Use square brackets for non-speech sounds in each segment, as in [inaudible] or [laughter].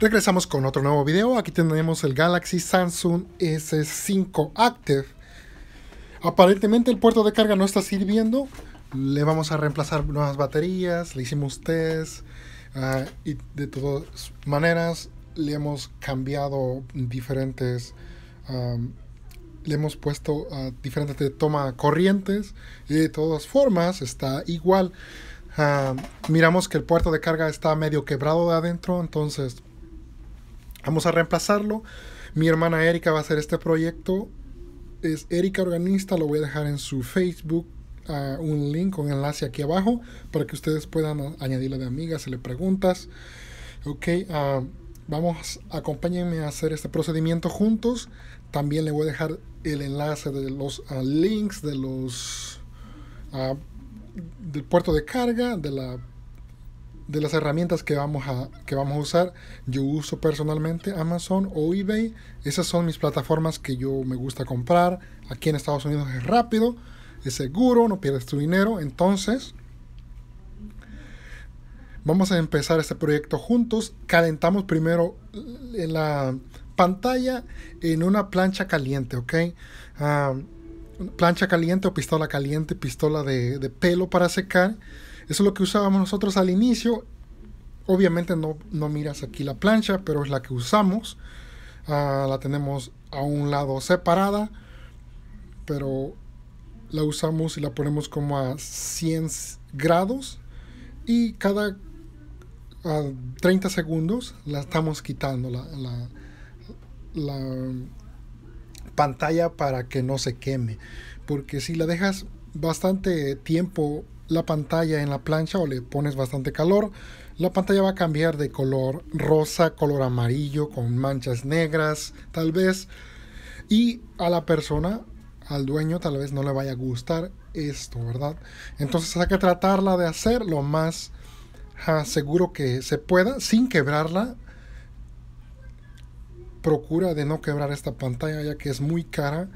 Regresamos con otro nuevo video. Aquí tenemos el Galaxy Samsung S5 Active. Aparentemente el puerto de carga no está sirviendo. Le vamos a reemplazar nuevas baterías. Le hicimos test. Ah, y de todas maneras le hemos cambiado diferentes... le hemos puesto ah, diferentes de toma corrientes. Y de todas formas está igual. Ah, miramos que el puerto de carga está medio quebrado de adentro. Entonces Vamos a reemplazarlo. Mi hermana Erika va a hacer este proyecto. Es Erika Organista, lo voy a dejar en su Facebook. Ah, un link un enlace aquí abajo para que ustedes puedan añadirle de amiga si le preguntas. Ok, ah, vamos, acompáñenme a hacer este procedimiento juntos. También le voy a dejar el enlace de los ah, links de los del puerto de carga, de la de las herramientas que vamos, a, que vamos a usar. Yo uso personalmente Amazon o eBay. Esas son mis plataformas que yo me gusta comprar. Aquí en Estados Unidos es rápido, es seguro, no pierdes tu dinero. Entonces, vamos a empezar este proyecto juntos. Calentamos primero la pantalla en una plancha caliente, ¿ok? Ah, plancha caliente o pistola caliente, pistola de, de pelo para secar eso es lo que usábamos nosotros al inicio. Obviamente no, no miras aquí la plancha, pero es la que usamos. Ah, la tenemos a un lado separada, pero la usamos y la ponemos como a 100 grados y cada 30 segundos la estamos quitando la, la, la pantalla para que no se queme porque si la dejas bastante tiempo la pantalla en la plancha o le pones bastante calor, la pantalla va a cambiar de color rosa, color amarillo, con manchas negras, tal vez. Y a la persona, al dueño, tal vez no le vaya a gustar esto, ¿verdad? Entonces hay que tratarla de hacer lo más seguro que se pueda, sin quebrarla. Procura de no quebrar esta pantalla ya que es muy cara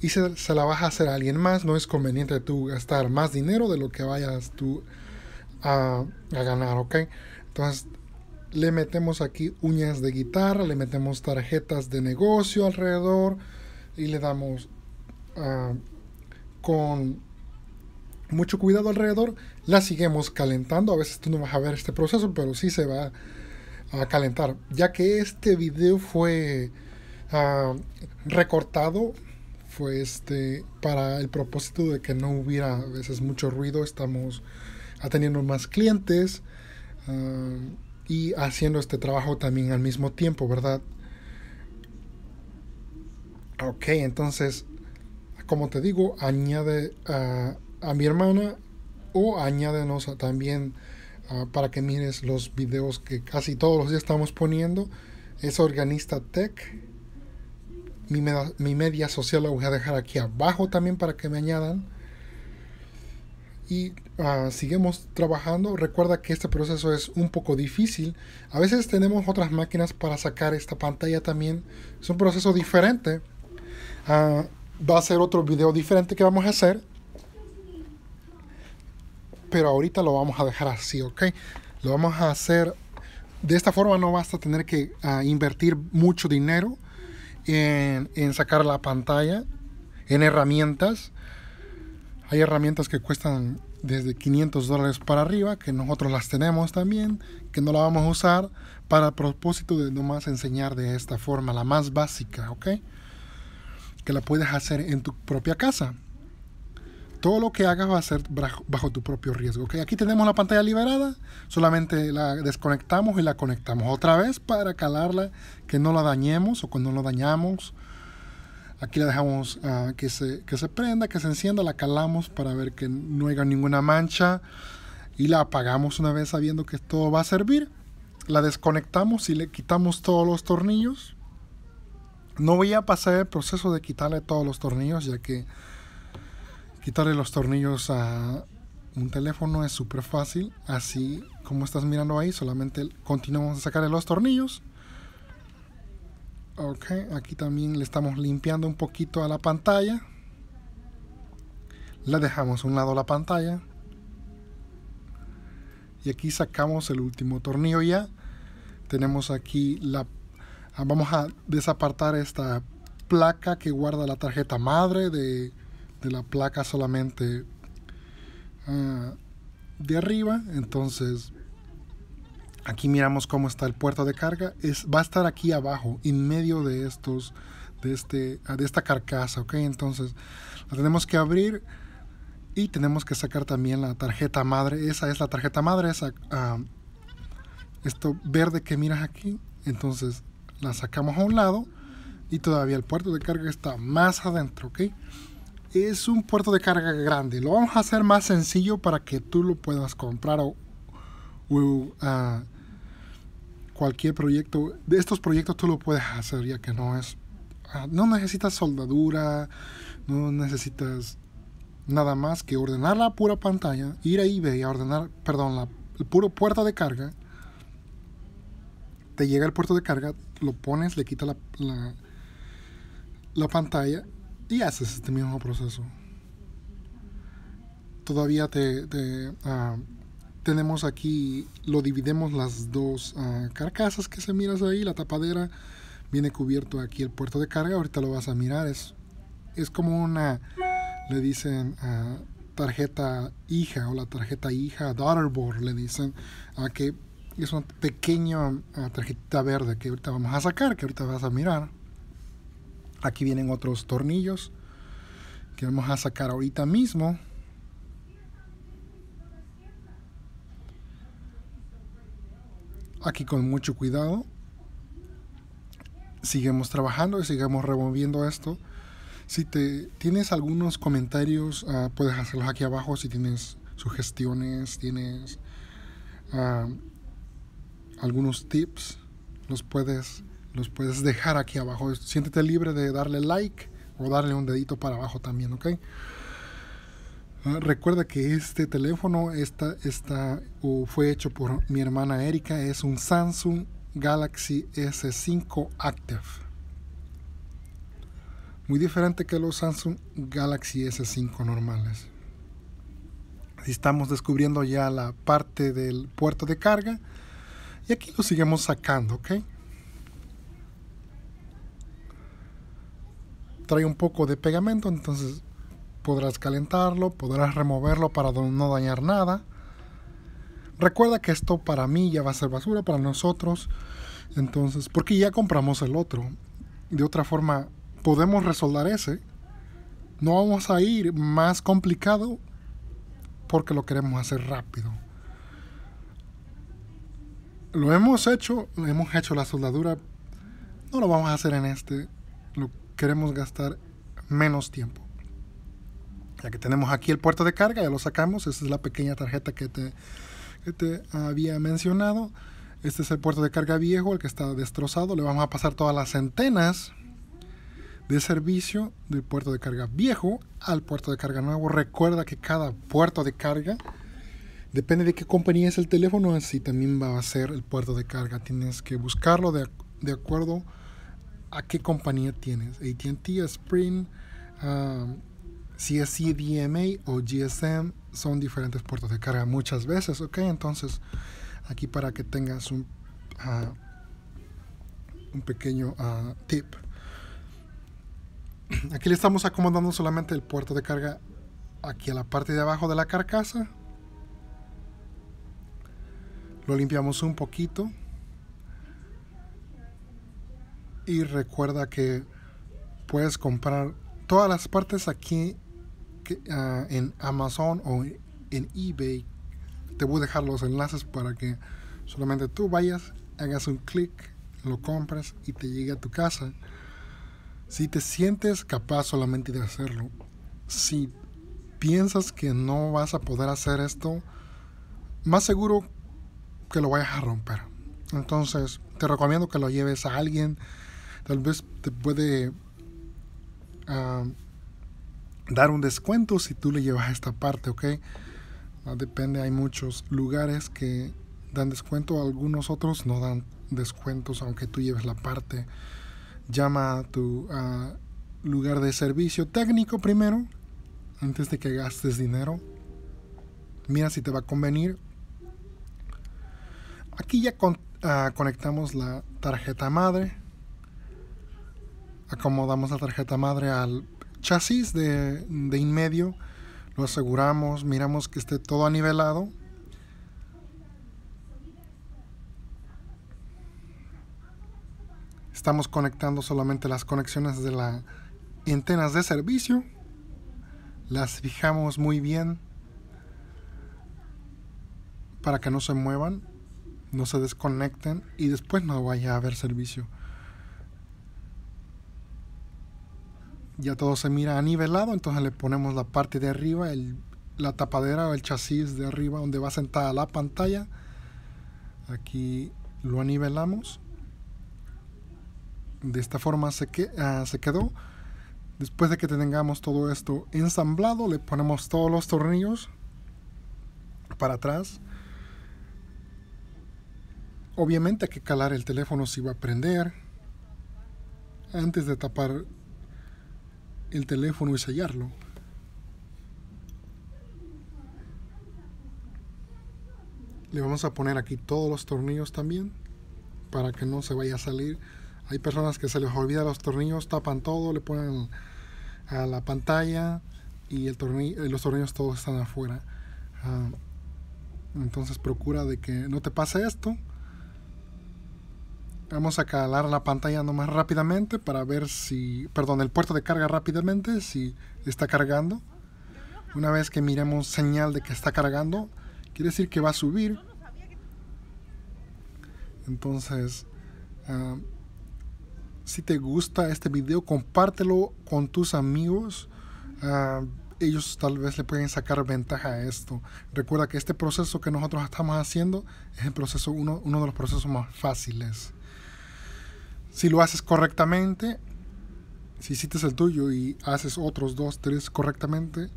y se, la vas a hacer a alguien más, no es conveniente tú gastar más dinero de lo que vayas tú a, ganar, ¿ok? Entonces le metemos aquí uñas de guitarra, le metemos tarjetas de negocio alrededor y le damos ah, con mucho cuidado alrededor, la seguimos calentando, a veces tú no vas a ver este proceso, pero sí se va a calentar, ya que este video fue ah, recortado fue este para el propósito de que no hubiera a veces mucho ruido estamos atendiendo más clientes ah, y haciendo este trabajo también al mismo tiempo verdad ok entonces como te digo añade a, mi hermana o añádenos también ah, para que mires los videos que casi todos los días estamos poniendo es organista tech mi, media, social la voy a dejar aquí abajo también para que me añadan y ah, seguimos trabajando. Recuerda que este proceso es un poco difícil. A veces tenemos otras máquinas para sacar esta pantalla también. Es un proceso diferente. Ah, va a ser otro video diferente que vamos a hacer. Pero ahorita lo vamos a dejar así, ¿ok? Lo vamos a hacer... De esta forma no basta tener que ah, invertir mucho dinero en, sacar la pantalla, en herramientas. Hay herramientas que cuestan desde 500 dólares para arriba, que nosotros las tenemos también, que no la vamos a usar para el propósito de nomás enseñar de esta forma, la más básica, ¿ok? Que la puedes hacer en tu propia casa todo lo que hagas va a ser bajo tu propio riesgo. Aquí tenemos la pantalla liberada, solamente la desconectamos y la conectamos otra vez para calarla, que no la dañemos o cuando no la dañamos. Aquí la dejamos ah, que, se, que se prenda, que se encienda, la calamos para ver que no haya ninguna mancha y la apagamos una vez sabiendo que todo va a servir. La desconectamos y le quitamos todos los tornillos. No voy a pasar el proceso de quitarle todos los tornillos ya que Quitarle los tornillos a un teléfono es súper fácil. Así como estás mirando ahí, solamente continuamos a sacarle los tornillos. Ok, aquí también le estamos limpiando un poquito a la pantalla. Le dejamos a un lado la pantalla. Y aquí sacamos el último tornillo ya. Tenemos aquí la... Ah, vamos a desapartar esta placa que guarda la tarjeta madre de, de la placa solamente ah, de arriba. Entonces, aquí miramos cómo está el puerto de carga. Es, va a estar aquí abajo, en medio de estos, de, este, ah, de esta carcasa, ¿ok? Entonces, la tenemos que abrir y tenemos que sacar también la tarjeta madre. Esa es la tarjeta madre, esa, ah, esto verde que miras aquí. Entonces, la sacamos a un lado y todavía el puerto de carga está más adentro, ¿ok? es un puerto de carga grande. Lo vamos a hacer más sencillo para que tú lo puedas comprar o, ah, cualquier proyecto. De estos proyectos tú lo puedes hacer ya que no es... Ah, no necesitas soldadura, no necesitas nada más que ordenar la pura pantalla, ir a eBay a ordenar, perdón, la, el puro puerto de carga. Te llega el puerto de carga, lo pones, le quitas la, la pantalla y haces este mismo proceso. Todavía te, ah, tenemos aquí, lo dividimos las dos ah, carcasas que se miras ahí, la tapadera viene cubierto aquí el puerto de carga, ahorita lo vas a mirar, es, es como una, le dicen ah, tarjeta hija o la tarjeta hija, daughterboard le dicen, a que es una pequeña tarjetita verde que ahorita vamos a sacar, que ahorita vas a mirar. Aquí vienen otros tornillos que vamos a sacar ahorita mismo. Aquí con mucho cuidado. Seguimos trabajando y sigamos removiendo esto. Si te tienes algunos comentarios, ah, puedes hacerlos aquí abajo. Si tienes sugestiones, tienes ah, algunos tips, los puedes los puedes dejar aquí abajo. Siéntete libre de darle like o darle un dedito para abajo también, ¿ok? Ah, recuerda que este teléfono fue hecho por mi hermana Erika. Es un Samsung Galaxy S5 Active. Muy diferente que los Samsung Galaxy S5 normales. Estamos descubriendo ya la parte del puerto de carga. Y aquí lo seguimos sacando, ¿ok? trae un poco de pegamento, entonces podrás calentarlo, podrás removerlo para no dañar nada. Recuerda que esto para mí ya va a ser basura, para nosotros. Entonces, porque ya compramos el otro. De otra forma, podemos resoldar ese. No vamos a ir más complicado porque lo queremos hacer rápido. Lo hemos hecho, hemos hecho la soldadura. No lo vamos a hacer en este queremos gastar menos tiempo. Ya que tenemos aquí el puerto de carga, ya lo sacamos. Esa es la pequeña tarjeta que te, te había mencionado. Este es el puerto de carga viejo, el que está destrozado. Le vamos a pasar todas las centenas de servicio del puerto de carga viejo al puerto de carga nuevo. Recuerda que cada puerto de carga, depende de qué compañía es el teléfono, así también va a ser el puerto de carga. Tienes que buscarlo de, de acuerdo a qué compañía tienes, ATT, Sprint, si es o GSM, son diferentes puertos de carga muchas veces, ¿ok? Entonces, aquí para que tengas un, ah, un pequeño ah, tip. [clears throat] Aquí le estamos acomodando solamente el puerto de carga aquí a la parte de abajo de la carcasa. Lo limpiamos un poquito. Y recuerda que puedes comprar todas las partes aquí ah, en Amazon o en eBay. Te voy a dejar los enlaces para que solamente tú vayas, hagas un clic, lo compras y te llegue a tu casa. Si te sientes capaz solamente de hacerlo, si piensas que no vas a poder hacer esto, más seguro que lo vayas a romper. Entonces, te recomiendo que lo lleves a alguien tal vez te puede ah, dar un descuento si tú le llevas esta parte, ¿ok? Ah, depende, hay muchos lugares que dan descuento, algunos otros no dan descuentos aunque tú lleves la parte. Llama a tu ah, lugar de servicio técnico primero, antes de que gastes dinero. Mira si te va a convenir. Aquí ya conectamos la tarjeta madre acomodamos la tarjeta madre al chasis de, de inmedio, lo aseguramos, miramos que esté todo anivelado. Estamos conectando solamente las conexiones de las antenas de servicio. Las fijamos muy bien para que no se muevan, no se desconecten y después no vaya a haber servicio. ya todo se mira nivelado, entonces le ponemos la parte de arriba, la tapadera o el chasis de arriba donde va sentada la pantalla. Aquí lo anivelamos. De esta forma se, que, ah, se quedó. Después de que tengamos todo esto ensamblado, le ponemos todos los tornillos para atrás. Obviamente hay que calar el teléfono si va a prender. Antes de tapar el teléfono y sellarlo. Le vamos a poner aquí todos los tornillos también para que no se vaya a salir. Hay personas que se les olvida los tornillos, tapan todo, le ponen a la pantalla y el tornillo, eh, los tornillos todos están afuera. Ah, entonces procura de que no te pase esto. Vamos a calar la pantalla nomás rápidamente para ver si, perdón, el puerto de carga rápidamente, si está cargando. Una vez que miremos señal de que está cargando, quiere decir que va a subir. Entonces, ah, si te gusta este video, compártelo con tus amigos. Ah, ellos tal vez le pueden sacar ventaja a esto. Recuerda que este proceso que nosotros estamos haciendo es el proceso uno, uno de los procesos más fáciles. Si lo haces correctamente, si hiciste el tuyo y haces otros dos, tres correctamente,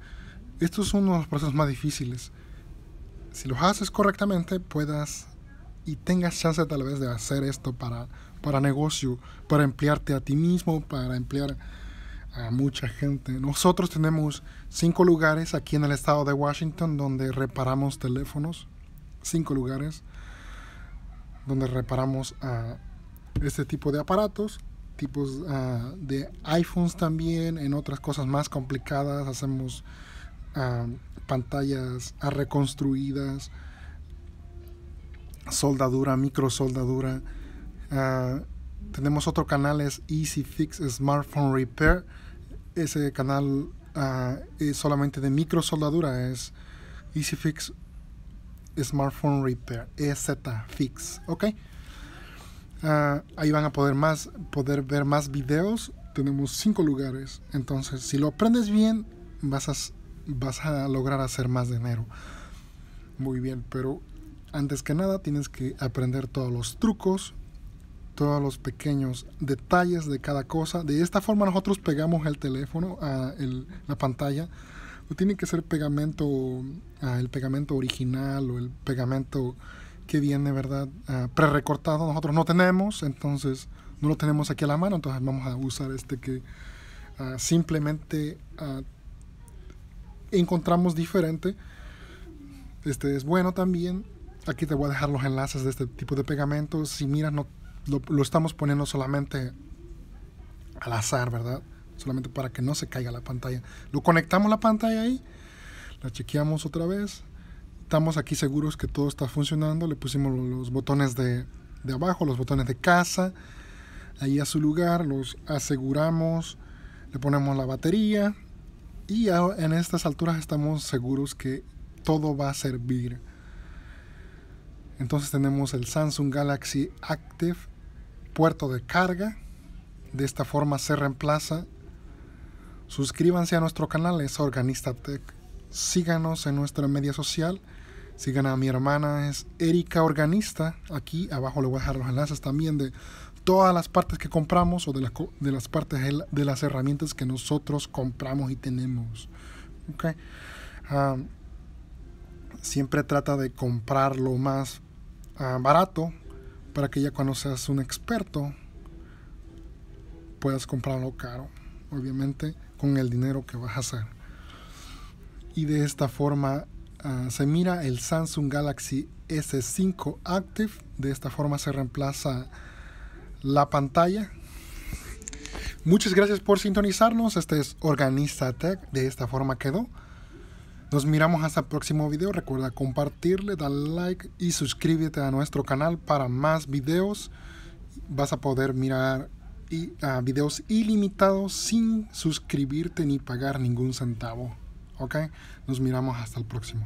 estos son uno los procesos más difíciles. Si los haces correctamente, puedas y tengas chance tal vez de hacer esto para, para negocio, para emplearte a ti mismo, para emplear a mucha gente. Nosotros tenemos cinco lugares aquí en el estado de Washington donde reparamos teléfonos, cinco lugares donde reparamos a este tipo de aparatos, tipos ah, de iPhones también, en otras cosas más complicadas hacemos ah, pantallas ah, reconstruidas, soldadura, micro soldadura tenemos otro canal, es Easy Fix Smartphone Repair. Ese canal es solamente de micro soldadura es Easy Fix Smartphone Repair, EZ Fix, ¿ok? Ah, ahí van a poder, más, poder ver más videos. Tenemos cinco lugares. Entonces, si lo aprendes bien, vas a, vas a lograr hacer más dinero. Muy bien, pero antes que nada tienes que aprender todos los trucos, todos los pequeños detalles de cada cosa. De esta forma nosotros pegamos el teléfono a ah, la pantalla. No tiene que ser pegamento, ah, el pegamento original o el pegamento que viene, ¿verdad? pre ah, prerecortado nosotros no tenemos, entonces no lo tenemos aquí a la mano, entonces vamos a usar este que ah, simplemente ah, encontramos diferente. Este es bueno también. Aquí te voy a dejar los enlaces de este tipo de pegamentos. Si miras, no, lo, lo estamos poniendo solamente al azar, ¿verdad? Solamente para que no se caiga la pantalla. Lo conectamos la pantalla ahí, la chequeamos otra vez estamos aquí seguros que todo está funcionando. Le pusimos los botones de, abajo, los botones de casa, ahí a su lugar, los aseguramos, le ponemos la batería y en estas alturas estamos seguros que todo va a servir. Entonces tenemos el Samsung Galaxy Active, puerto de carga. De esta forma se reemplaza. Suscríbanse a nuestro canal, es Organista Tech. Síganos en nuestra media social. Sigan a mi hermana, es Erika Organista. Aquí abajo le voy a dejar los enlaces también de todas las partes que compramos o de las, partes de las herramientas que nosotros compramos y tenemos. siempre trata de comprar lo más barato para que ya cuando seas un experto puedas comprarlo caro, obviamente con el dinero que vas a hacer. Y de esta forma Ah, se mira el Samsung Galaxy S5 Active. De esta forma se reemplaza la pantalla. Muchas gracias por sintonizarnos. Este es Organista Tech. De esta forma quedó. Nos miramos hasta el próximo video. Recuerda compartirle, darle like y suscríbete a nuestro canal para más videos. Vas a poder mirar y, ah, videos ilimitados sin suscribirte ni pagar ningún centavo. ¿Ok? Nos miramos hasta el próximo.